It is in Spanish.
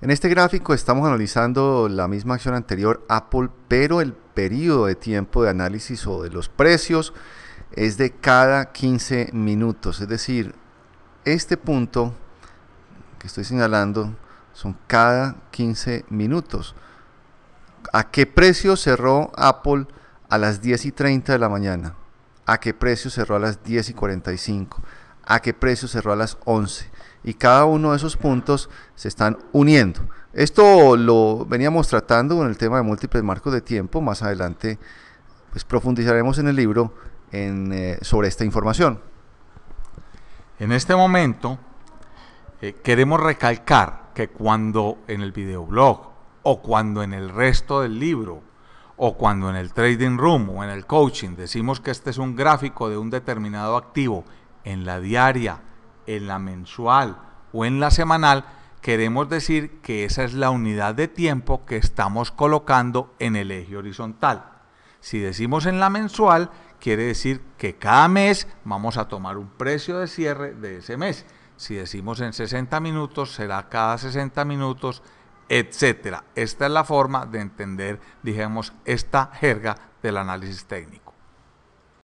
En este gráfico estamos analizando la misma acción anterior Apple, pero el periodo de tiempo de análisis o de los precios es de cada 15 minutos. Es decir, este punto que estoy señalando son cada 15 minutos. ¿A qué precio cerró Apple a las 10 y 30 de la mañana? ¿A qué precio cerró a las 10 y 45? a qué precio cerró a las 11. Y cada uno de esos puntos se están uniendo. Esto lo veníamos tratando con el tema de múltiples marcos de tiempo. Más adelante pues profundizaremos en el libro eh, sobre esta información. En este momento eh, queremos recalcar que cuando en el videoblog o cuando en el resto del libro o cuando en el trading room o en el coaching decimos que este es un gráfico de un determinado activo en la diaria, en la mensual o en la semanal, queremos decir que esa es la unidad de tiempo que estamos colocando en el eje horizontal. Si decimos en la mensual, quiere decir que cada mes vamos a tomar un precio de cierre de ese mes. Si decimos en 60 minutos, será cada 60 minutos, etcétera. Esta es la forma de entender, digamos, esta jerga del análisis técnico.